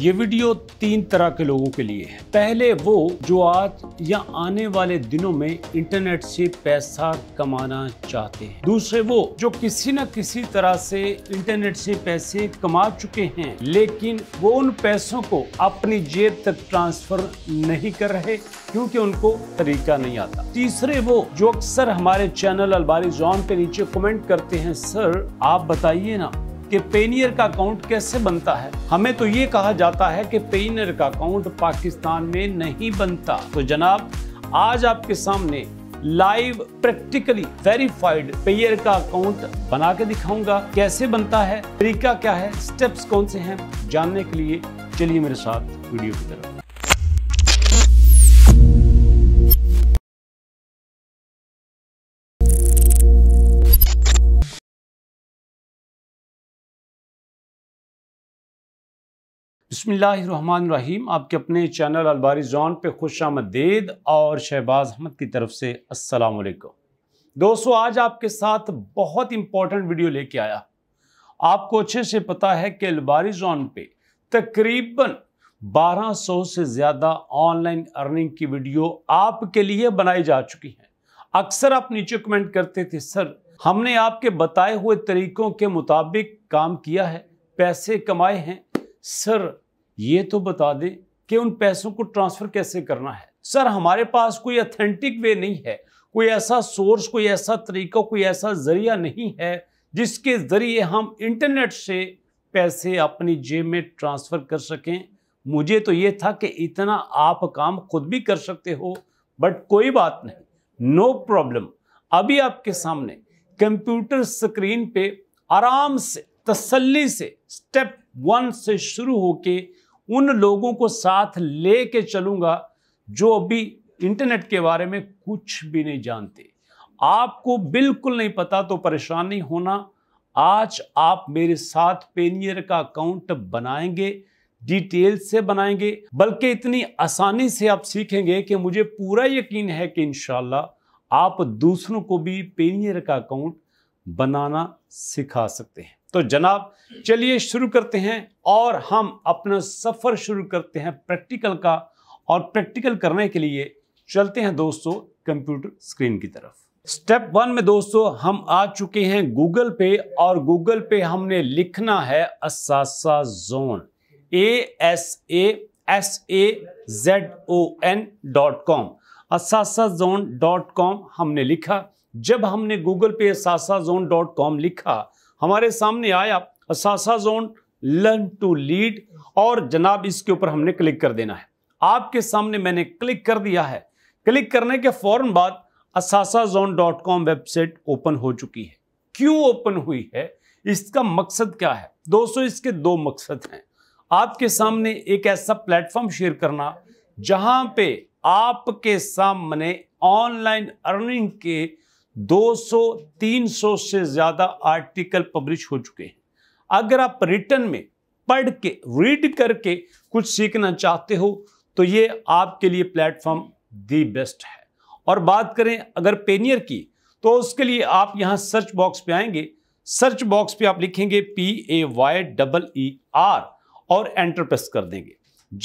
ये वीडियो तीन तरह के लोगों के लिए है पहले वो जो आज या आने वाले दिनों में इंटरनेट से पैसा कमाना चाहते हैं दूसरे वो जो किसी न किसी तरह से इंटरनेट से पैसे कमा चुके हैं लेकिन वो उन पैसों को अपनी जेब तक ट्रांसफर नहीं कर रहे क्योंकि उनको तरीका नहीं आता तीसरे वो जो अक्सर हमारे चैनल अलबारी जॉन के नीचे कमेंट करते हैं सर आप बताइए ना कि पेनियर का अकाउंट कैसे बनता है हमें तो ये कहा जाता है कि पेनियर का अकाउंट पाकिस्तान में नहीं बनता तो जनाब आज आपके सामने लाइव प्रैक्टिकली वेरीफाइड पेयर का अकाउंट बना के दिखाऊंगा कैसे बनता है तरीका क्या है स्टेप्स कौन से हैं जानने के लिए चलिए मेरे साथ वीडियो की तरफ बसमीम आपके अपने चैनल अलबारी जॉन पे खुश आमदेद और शहबाज अहमद की तरफ से वालेकुम दोस्तों आज आपके साथ बहुत इंपॉर्टेंट वीडियो लेके आया आपको अच्छे से पता है कि अलबारी जॉन पे तकरीबन 1200 से ज़्यादा ऑनलाइन अर्निंग की वीडियो आपके लिए बनाई जा चुकी हैं अक्सर आप नीचे कमेंट करते थे सर हमने आपके बताए हुए तरीकों के मुताबिक काम किया है पैसे कमाए हैं सर ये तो बता दें कि उन पैसों को ट्रांसफ़र कैसे करना है सर हमारे पास कोई अथेंटिक वे नहीं है कोई ऐसा सोर्स कोई ऐसा तरीका कोई ऐसा ज़रिया नहीं है जिसके ज़रिए हम इंटरनेट से पैसे अपनी जेब में ट्रांसफ़र कर सकें मुझे तो ये था कि इतना आप काम खुद भी कर सकते हो बट कोई बात नहीं नो प्रॉब्लम अभी आपके सामने कंप्यूटर स्क्रीन पे आराम से तसल्ली से स्टेप वन से शुरू होके उन लोगों को साथ ले के चलूँगा जो अभी इंटरनेट के बारे में कुछ भी नहीं जानते आपको बिल्कुल नहीं पता तो परेशान नहीं होना आज आप मेरे साथ पेनियर का अकाउंट बनाएंगे डिटेल से बनाएंगे बल्कि इतनी आसानी से आप सीखेंगे कि मुझे पूरा यकीन है कि इन आप दूसरों को भी पेनियर का अकाउंट बनाना सिखा सकते हैं तो जनाब चलिए शुरू करते हैं और हम अपना सफ़र शुरू करते हैं प्रैक्टिकल का और प्रैक्टिकल करने के लिए चलते हैं दोस्तों कंप्यूटर स्क्रीन की तरफ स्टेप वन में दोस्तों हम आ चुके हैं गूगल पे और गूगल पे हमने लिखना है Asasa zone A S A S A Z O N dot com Asasa zone dot com हमने लिखा जब हमने गूगल पे असासा जोन डॉट कॉम लिखा हमारे सामने आया Asasa zone learn to lead और जनाब इसके ऊपर हमने क्लिक कर देना है आपके सामने मैंने क्लिक कर दिया है क्लिक करने के फौरन बाद Asasa zone dot com website open हो चुकी है क्यों ओपन हुई है इसका मकसद क्या है दोस्तों इसके दो मकसद हैं आपके सामने एक ऐसा प्लेटफॉर्म शेयर करना जहां पे आपके सामने ऑनलाइन अर्निंग के 200 300 से ज़्यादा आर्टिकल पब्लिश हो चुके हैं अगर आप रिटर्न में पढ़ के रीड करके कुछ सीखना चाहते हो तो ये आपके लिए प्लेटफॉर्म दी बेस्ट है और बात करें अगर पेनियर की तो उसके लिए आप यहां सर्च बॉक्स पे आएंगे सर्च बॉक्स पे आप लिखेंगे P A Y double E R और एंटर प्रेस कर देंगे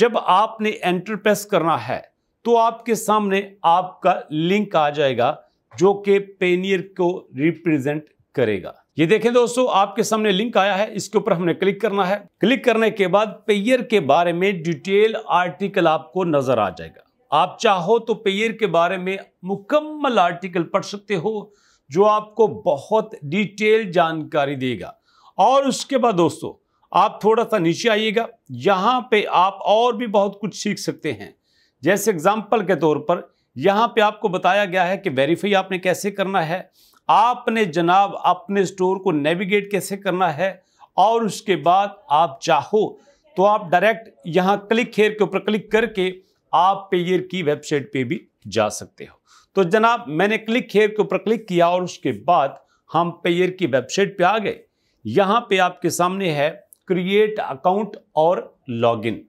जब आपने एंटर प्रेस करना है तो आपके सामने आपका लिंक आ जाएगा जो कि पेनियर को रिप्रेजेंट करेगा ये देखें दोस्तों आपके सामने लिंक आया है इसके ऊपर हमने क्लिक करना है क्लिक करने के बाद पेयर के बारे में डिटेल आर्टिकल आपको नजर आ जाएगा आप चाहो तो पेयर के बारे में मुकम्मल आर्टिकल पढ़ सकते हो जो आपको बहुत डिटेल जानकारी देगा और उसके बाद दोस्तों आप थोड़ा सा नीचे आइएगा यहाँ पे आप और भी बहुत कुछ सीख सकते हैं जैसे एग्जाम्पल के तौर पर यहां पे आपको बताया गया है कि वेरीफाई आपने कैसे करना है आपने जनाब अपने स्टोर को नेविगेट कैसे करना है और उसके बाद आप चाहो तो आप डायरेक्ट यहां क्लिक हेयर के ऊपर क्लिक करके आप पेयर की वेबसाइट पे भी जा सकते हो तो जनाब मैंने क्लिक हेयर के ऊपर क्लिक किया और उसके बाद हम पेयर की वेबसाइट पे आ गए यहां पे आपके सामने है क्रिएट अकाउंट और लॉगिन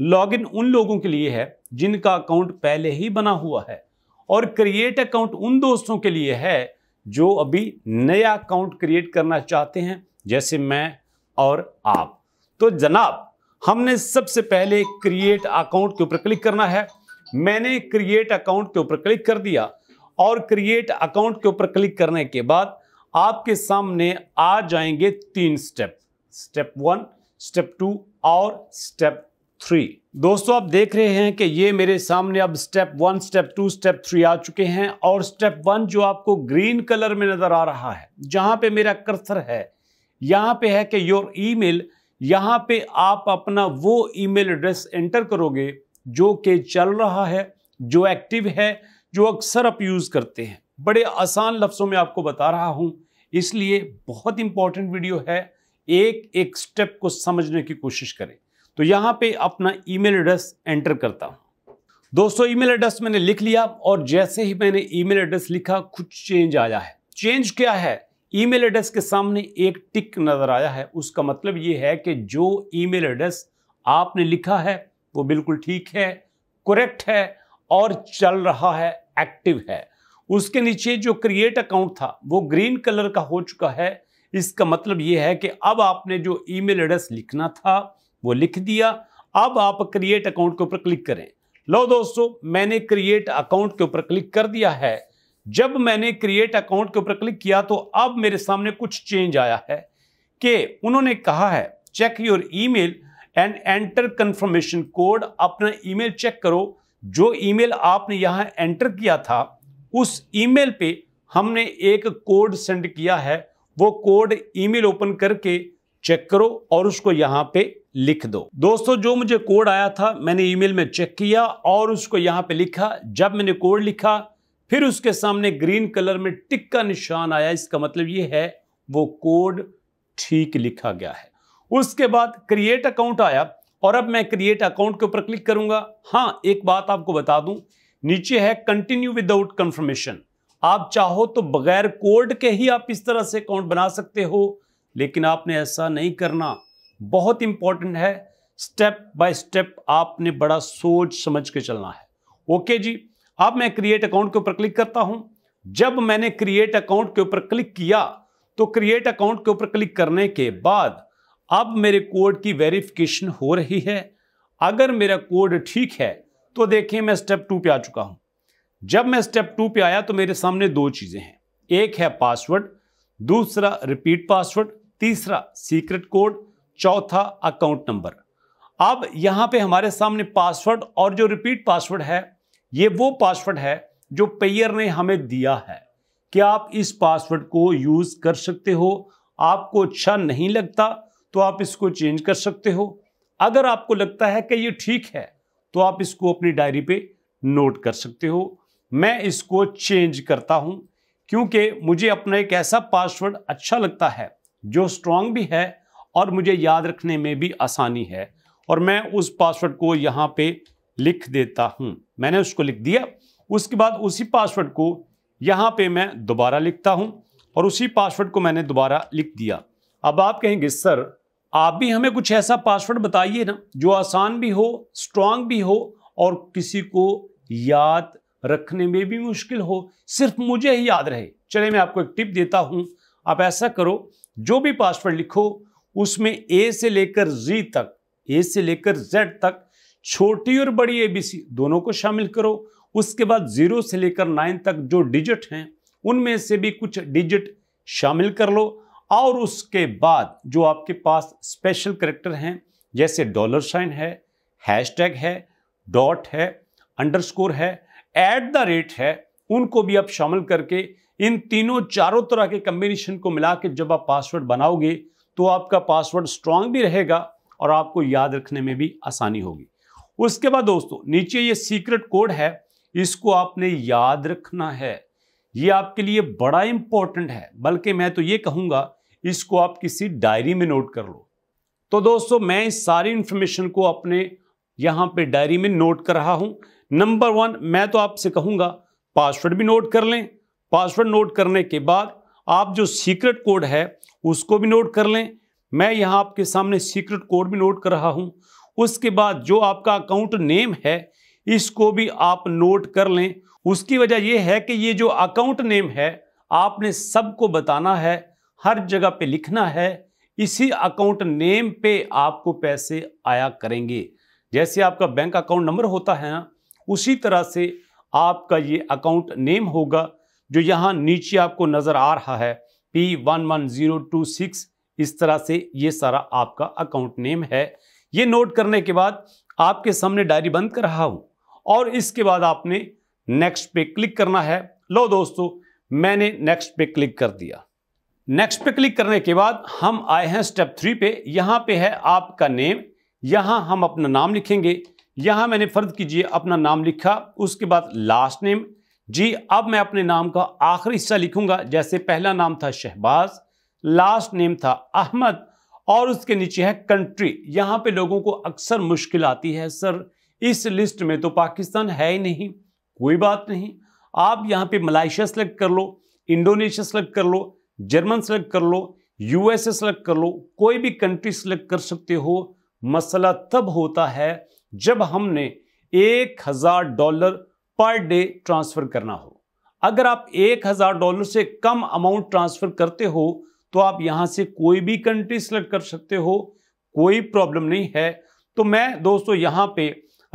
लॉगिन उन लोगों के लिए है जिनका अकाउंट पहले ही बना हुआ है और क्रिएट अकाउंट उन दोस्तों के लिए है जो अभी नया अकाउंट क्रिएट करना चाहते हैं जैसे मैं और आप तो जनाब हमने सबसे पहले क्रिएट अकाउंट के ऊपर क्लिक करना है मैंने क्रिएट अकाउंट के ऊपर क्लिक कर दिया और क्रिएट अकाउंट के ऊपर क्लिक करने के बाद आपके सामने आ जाएंगे तीन step step one step two और स्टेप थ्री दोस्तों आप देख रहे हैं कि ये मेरे सामने अब step one step two step three आ चुके हैं और स्टेप वन जो आपको ग्रीन कलर में नज़र आ रहा है जहाँ पे मेरा कर्सर है यहाँ पे है कि योर ईमेल यहाँ पे आप अपना वो ईमेल एड्रेस एंटर करोगे जो कि चल रहा है जो एक्टिव है जो अक्सर आप यूज़ करते हैं बड़े आसान लफ्ज़ों में आपको बता रहा हूँ इसलिए बहुत इंपॉर्टेंट वीडियो है एक एक स्टेप को समझने की कोशिश करें तो यहां पे अपना ईमेल एड्रेस एंटर करता हूं दोस्तों ईमेल एड्रेस मैंने लिख लिया और जैसे ही मैंने ईमेल एड्रेस लिखा कुछ चेंज आया है चेंज क्या है ईमेल एड्रेस के सामने एक टिक नज़र आया है उसका मतलब यह है कि जो ईमेल एड्रेस आपने लिखा है वो बिल्कुल ठीक है करेक्ट है और चल रहा है एक्टिव है उसके नीचे जो क्रिएट अकाउंट था वो ग्रीन कलर का हो चुका है इसका मतलब ये है कि अब आपने जो ईमेल एड्रेस लिखना था वो लिख दिया अब आप क्रिएट अकाउंट के ऊपर क्लिक करें लो दोस्तों मैंने क्रिएट अकाउंट के ऊपर क्लिक कर दिया है जब मैंने क्रिएट अकाउंट के ऊपर क्लिक किया तो अब मेरे सामने कुछ चेंज आया है कि उन्होंने कहा है check your email and enter confirmation code अपना ईमेल चेक करो जो ईमेल आपने यहाँ एंटर किया था उस ईमेल पे हमने एक कोड सेंड किया है वो कोड ईमेल ओपन करके चेक करो और उसको यहाँ पे लिख दो दोस्तों जो मुझे कोड आया था मैंने ईमेल में चेक किया और उसको यहां पे लिखा जब मैंने कोड लिखा फिर उसके सामने ग्रीन कलर में टिक का निशान आया इसका मतलब यह है वो कोड ठीक लिखा गया है उसके बाद क्रिएट अकाउंट आया और अब मैं क्रिएट अकाउंट के ऊपर क्लिक करूंगा हाँ एक बात आपको बता दूं नीचे है कंटिन्यू विदाउट कंफर्मेशन आप चाहो तो बगैर कोड के ही आप इस तरह से अकाउंट बना सकते हो लेकिन आपने ऐसा नहीं करना बहुत इंपॉर्टेंट है स्टेप बाय स्टेप आपने बड़ा सोच समझ के चलना है ओके जी अब मैं क्रिएट अकाउंट के ऊपर क्लिक करता हूं जब मैंने क्रिएट अकाउंट के ऊपर क्लिक किया तो क्रिएट अकाउंट के ऊपर क्लिक करने के बाद अब मेरे कोड की वेरिफिकेशन हो रही है अगर मेरा कोड ठीक है तो देखिए मैं स्टेप टू पे आ चुका हूं जब मैं स्टेप टू पे आया तो मेरे सामने दो चीज़ें हैं एक है पासवर्ड दूसरा रिपीट पासवर्ड तीसरा सीक्रेट कोड चौथा अकाउंट नंबर अब यहाँ पे हमारे सामने पासवर्ड और जो रिपीट पासवर्ड है ये वो पासवर्ड है जो पेयर ने हमें दिया है कि आप इस पासवर्ड को यूज़ कर सकते हो आपको अच्छा नहीं लगता तो आप इसको चेंज कर सकते हो अगर आपको लगता है कि ये ठीक है तो आप इसको अपनी डायरी पे नोट कर सकते हो मैं इसको चेंज करता हूँ क्योंकि मुझे अपना एक ऐसा पासवर्ड अच्छा लगता है जो स्ट्रांग भी है और मुझे याद रखने में भी आसानी है और मैं उस पासवर्ड को यहाँ पे लिख देता हूँ मैंने उसको लिख दिया उसके बाद उसी पासवर्ड को यहाँ पे मैं दोबारा लिखता हूँ और उसी पासवर्ड को मैंने दोबारा लिख दिया अब आप कहेंगे सर आप भी हमें कुछ ऐसा पासवर्ड बताइए ना जो आसान भी हो स्ट्रांग भी हो और किसी को याद रखने में भी मुश्किल हो सिर्फ मुझे ही याद रहे चले मैं आपको एक टिप देता हूँ आप ऐसा करो जो भी पासवर्ड लिखो उसमें ए से लेकर जी तक ए से लेकर जेड तक छोटी और बड़ी ए बी सी दोनों को शामिल करो उसके बाद जीरो से लेकर नाइन तक जो डिजिट हैं उनमें से भी कुछ डिजिट शामिल कर लो और उसके बाद जो आपके पास स्पेशल करेक्टर हैं जैसे डॉलर साइन है हैशटैग है डॉट है अंडरस्कोर है एट द रेट है उनको भी आप शामिल करके इन तीनों चारों तरह के कम्बिनेशन को मिला के जब आप पासवर्ड बनाओगे तो आपका पासवर्ड स्ट्रांग भी रहेगा और आपको याद रखने में भी आसानी होगी उसके बाद दोस्तों नीचे ये सीक्रेट कोड है इसको आपने याद रखना है ये आपके लिए बड़ा इंपॉर्टेंट है बल्कि मैं तो ये कहूँगा इसको आप किसी डायरी में नोट कर लो तो दोस्तों मैं इस सारी इन्फॉर्मेशन को अपने यहाँ पे डायरी में नोट कर रहा हूँ नंबर वन मैं तो आपसे कहूँगा पासवर्ड भी नोट कर लें पासवर्ड नोट करने के बाद आप जो सीक्रेट कोड है उसको भी नोट कर लें मैं यहाँ आपके सामने सीक्रेट कोड भी नोट कर रहा हूँ उसके बाद जो आपका अकाउंट नेम है इसको भी आप नोट कर लें उसकी वजह यह है कि ये जो अकाउंट नेम है आपने सबको बताना है हर जगह पे लिखना है इसी अकाउंट नेम पे आपको पैसे आया करेंगे जैसे आपका बैंक अकाउंट नंबर होता है ना उसी तरह से आपका ये अकाउंट नेम होगा जो यहाँ नीचे आपको नज़र आ रहा है P one one zero two six इस तरह से ये सारा आपका अकाउंट नेम है ये नोट करने के बाद आपके सामने डायरी बंद कर रहा हूँ और इसके बाद आपने नेक्स्ट पे क्लिक करना है लो दोस्तों मैंने नेक्स्ट पे क्लिक कर दिया नेक्स्ट पे क्लिक करने के बाद हम आए हैं स्टेप थ्री पे यहाँ पे है आपका नेम यहाँ हम अपना नाम लिखेंगे यहाँ मैंने फर्द कीजिए अपना नाम लिखा उसके बाद लास्ट नेम जी अब मैं अपने नाम का आखिरी हिस्सा लिखूंगा जैसे पहला नाम था शहबाज लास्ट नेम था अहमद और उसके नीचे है कंट्री यहाँ पे लोगों को अक्सर मुश्किल आती है सर इस लिस्ट में तो पाकिस्तान है ही नहीं कोई बात नहीं आप यहाँ पे मलाइशिया सेलेक्ट कर लो इंडोनेशिया सेलेक्ट कर लो जर्मन सेलेक्ट कर लो यूएसए सेलेक्ट कर लो कोई भी कंट्री सेलेक्ट कर सकते हो मसला तब होता है जब हमने एक हज़ार डॉलर पर डे ट्रांसफर करना हो अगर आप एक हज़ार डॉलर से कम अमाउंट ट्रांसफ़र करते हो तो आप यहां से कोई भी कंट्री सेलेक्ट कर सकते हो कोई प्रॉब्लम नहीं है तो मैं दोस्तों यहां पे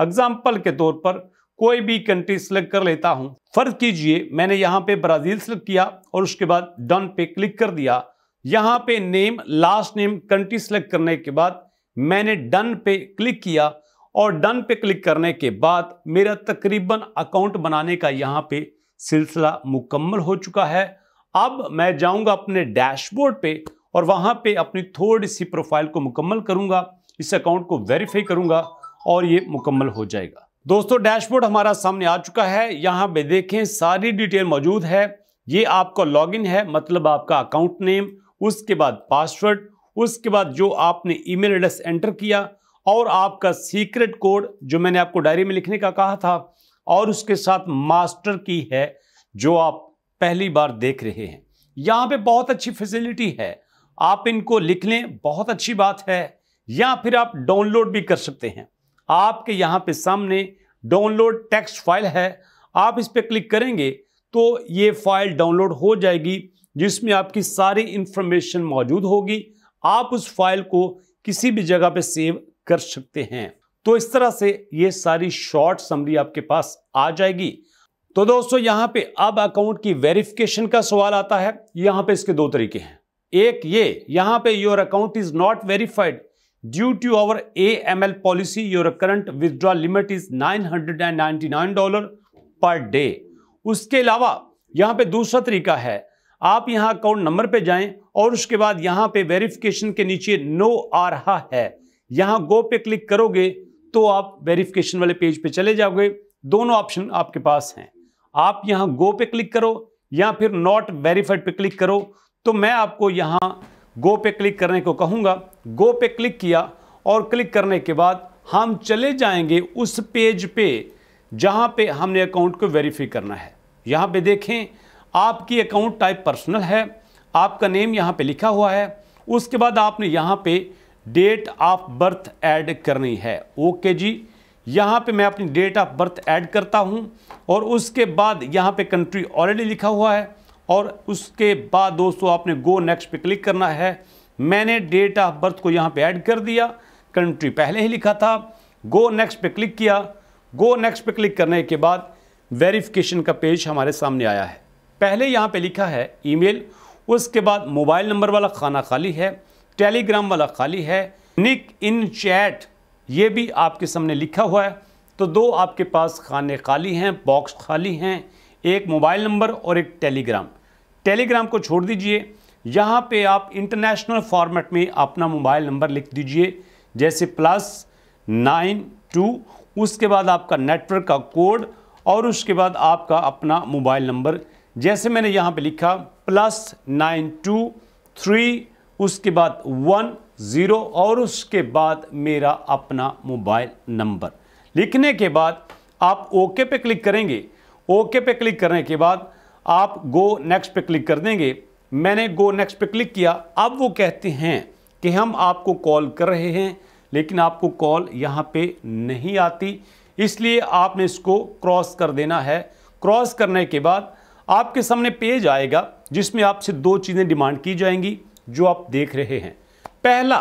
एग्जाम्पल के तौर पर कोई भी कंट्री सेलेक्ट कर लेता हूं फ़र्ज कीजिए मैंने यहां पे ब्राज़ील सेलेक्ट किया और उसके बाद डन पे क्लिक कर दिया यहां पे name last name country select करने के बाद मैंने डन पे क्लिक किया और डन पे क्लिक करने के बाद मेरा तकरीबन अकाउंट बनाने का यहाँ पे सिलसिला मुकम्मल हो चुका है अब मैं जाऊँगा अपने डैशबोर्ड पे और वहाँ पे अपनी थोड़ी सी प्रोफाइल को मुकम्मल करूँगा इस अकाउंट को वेरीफाई करूँगा और ये मुकम्मल हो जाएगा दोस्तों डैशबोर्ड हमारा सामने आ चुका है यहाँ पे देखें सारी डिटेल मौजूद है ये आपका लॉगिन है मतलब आपका अकाउंट नेम उसके बाद पासवर्ड उसके बाद जो आपने ईमेल एड्रेस एंटर किया और आपका सीक्रेट कोड जो मैंने आपको डायरी में लिखने का कहा था और उसके साथ मास्टर की है जो आप पहली बार देख रहे हैं यहाँ पे बहुत अच्छी फैसिलिटी है आप इनको लिख लें बहुत अच्छी बात है या फिर आप डाउनलोड भी कर सकते हैं आपके यहाँ पे सामने डाउनलोड टेक्स्ट फाइल है आप इस पर क्लिक करेंगे तो ये फाइल डाउनलोड हो जाएगी जिसमें आपकी सारी इंफॉर्मेशन मौजूद होगी आप उस फाइल को किसी भी जगह पे सेव कर सकते हैं तो इस तरह से ये सारी शॉर्ट समरी आपके पास आ जाएगी तो दोस्तों यहां पे अब अकाउंट की वेरिफिकेशन का सवाल आता है यहां पे इसके दो तरीके हैं एक ये यहां पे your account is not verified due to our A M L policy your current withdraw limit is nine hundred and ninety nine dollar per day उसके अलावा यहां पे दूसरा तरीका है आप यहां अकाउंट नंबर पे जाएं और उसके बाद यहां पे वेरिफिकेशन के नीचे नो आ रहा है यहाँ गो पे क्लिक करोगे तो आप वेरिफिकेशन वाले पेज पे चले जाओगे दोनों ऑप्शन आपके पास हैं आप यहाँ गो पे क्लिक करो या फिर नॉट वेरीफाइड पे क्लिक करो तो मैं आपको यहाँ गो पे क्लिक करने को कहूँगा गो पे क्लिक किया और क्लिक करने के बाद हम चले जाएंगे उस पेज पे जहाँ पे हमने अकाउंट को वेरीफाई करना है यहाँ पे देखें आपकी अकाउंट टाइप पर्सनल है आपका नेम यहाँ पे लिखा हुआ है उसके बाद आपने यहाँ पे डेट ऑफ बर्थ ऐड करनी है ओके जी यहाँ पे मैं अपनी डेट ऑफ बर्थ ऐड करता हूँ और उसके बाद यहाँ पे कंट्री ऑलरेडी लिखा हुआ है और उसके बाद दोस्तों आपने गो नेक्स्ट पे क्लिक करना है मैंने डेट ऑफ बर्थ को यहाँ पे ऐड कर दिया कंट्री पहले ही लिखा था गो नेक्स्ट पे क्लिक किया गो नेक्स्ट पे क्लिक करने के बाद वेरिफिकेशन का पेज हमारे सामने आया है पहले यहाँ पर लिखा है ई उसके बाद मोबाइल नंबर वाला खाना खाली है टेलीग्राम वाला खाली है निक इन चैट ये भी आपके सामने लिखा हुआ है तो दो आपके पास खाने खाली हैं बॉक्स खाली हैं एक मोबाइल नंबर और एक टेलीग्राम टेलीग्राम को छोड़ दीजिए यहाँ पे आप इंटरनेशनल फॉर्मेट में अपना मोबाइल नंबर लिख दीजिए जैसे प्लस नाइन टू उसके बाद आपका नेटवर्क का कोड और उसके बाद आपका अपना मोबाइल नंबर जैसे मैंने यहाँ पे लिखा प्लस नाइन टू थ्री उसके बाद वन ज़ीरो और उसके बाद मेरा अपना मोबाइल नंबर लिखने के बाद आप ओके पे क्लिक करेंगे ओके पे क्लिक करने के बाद आप गो नेक्स्ट पे क्लिक कर देंगे मैंने गो नेक्स्ट पे क्लिक किया अब वो कहते हैं कि हम आपको कॉल कर रहे हैं लेकिन आपको कॉल यहाँ पे नहीं आती इसलिए आपने इसको क्रॉस कर देना है क्रॉस करने के बाद आपके सामने पेज आएगा जिसमें आपसे दो चीज़ें डिमांड की जाएंगी जो आप देख रहे हैं पहला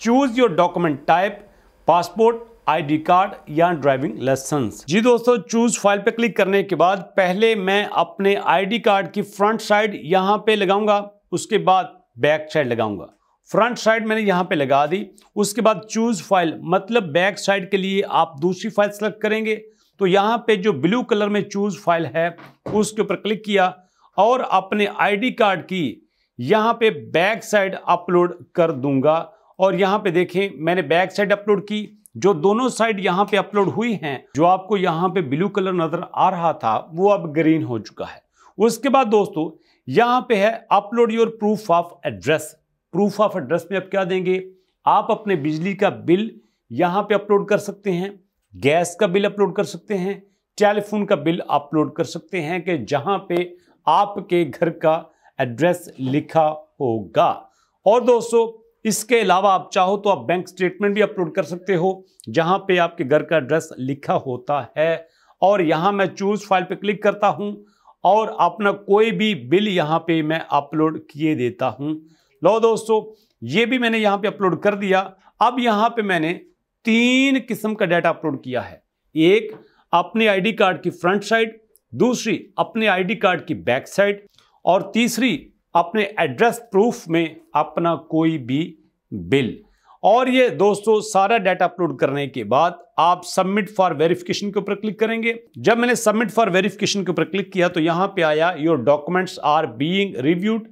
choose your document type passport ID card या ड्राइविंग लाइसेंस जी दोस्तों चूज फाइल पे क्लिक करने के बाद पहले मैं अपने आईडी कार्ड की फ्रंट साइड यहाँ पे लगाऊंगा उसके बाद बैक साइड लगाऊंगा फ्रंट साइड मैंने यहां पे लगा दी उसके बाद चूज फाइल मतलब बैक साइड के लिए आप दूसरी फाइल सेलेक्ट करेंगे तो यहाँ पे जो ब्लू कलर में चूज फाइल है उसके ऊपर क्लिक किया और अपने आईडी कार्ड की यहाँ पे बैक साइड अपलोड कर दूंगा और यहाँ पे देखें मैंने बैक साइड अपलोड की जो दोनों साइड यहाँ पे अपलोड हुई हैं जो आपको यहाँ पे ब्लू कलर नज़र आ रहा था वो अब ग्रीन हो चुका है उसके बाद दोस्तों यहाँ पे है upload your proof of address proof of address में आप क्या देंगे आप अपने बिजली का बिल यहाँ पे अपलोड कर सकते हैं गैस का बिल अपलोड कर सकते हैं टेलीफोन का बिल अपलोड कर सकते हैं कि जहाँ पे आपके घर का एड्रेस लिखा होगा और दोस्तों इसके अलावा आप चाहो तो आप बैंक स्टेटमेंट भी अपलोड कर सकते हो जहां पे आपके घर का एड्रेस लिखा होता है और यहां मैं चूज फाइल पे क्लिक करता हूं और अपना कोई भी बिल यहां पे मैं अपलोड किए देता हूं लो दोस्तों ये भी मैंने यहां पे अपलोड कर दिया अब यहां पे मैंने तीन किस्म का डाटा अपलोड किया है एक अपने आईडी कार्ड की फ्रंट साइड दूसरी अपने आईडी कार्ड की बैक साइड और तीसरी अपने एड्रेस प्रूफ में अपना कोई भी बिल और ये दोस्तों सारा डाटा अपलोड करने के बाद आप सबमिट फॉर वेरिफिकेशन के ऊपर क्लिक करेंगे जब मैंने सबमिट फॉर वेरिफिकेशन के ऊपर क्लिक किया तो यहां पे आया your documents are being reviewed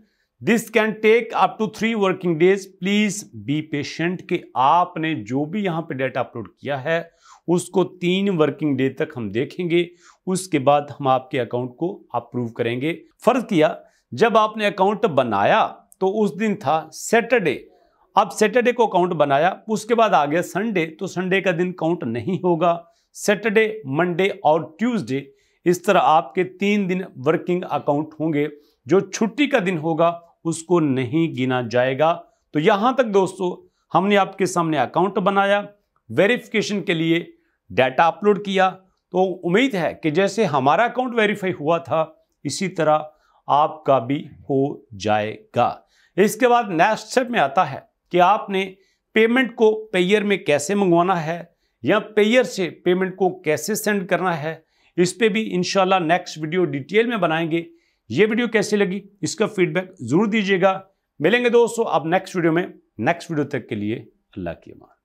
this can take up to three working days please be patient के आपने जो भी यहां पे डाटा अपलोड किया है उसको तीन वर्किंग डे तक हम देखेंगे उसके बाद हम आपके अकाउंट को अप्रूव करेंगे फर्ज किया जब आपने अकाउंट बनाया तो उस दिन था सैटरडे अब सैटरडे को अकाउंट बनाया उसके बाद आ गया संडे तो संडे का दिन काउंट नहीं होगा सैटरडे मंडे और ट्यूसडे इस तरह आपके तीन दिन वर्किंग अकाउंट होंगे जो छुट्टी का दिन होगा उसको नहीं गिना जाएगा तो यहां तक दोस्तों हमने आपके सामने अकाउंट बनाया वेरिफिकेशन के लिए डाटा अपलोड किया तो उम्मीद है कि जैसे हमारा अकाउंट वेरीफाई हुआ था इसी तरह आपका भी हो जाएगा इसके बाद नेक्स्ट स्टेप में आता है कि आपने पेमेंट को पेयर में कैसे मंगवाना है या पेयर से पेमेंट को कैसे सेंड करना है इस पर भी इनशाला नेक्स्ट वीडियो डिटेल में बनाएंगे ये वीडियो कैसी लगी इसका फीडबैक ज़रूर दीजिएगा मिलेंगे दोस्तों आप नेक्स्ट वीडियो में नेक्स्ट वीडियो तक के लिए अल्लाह की अमान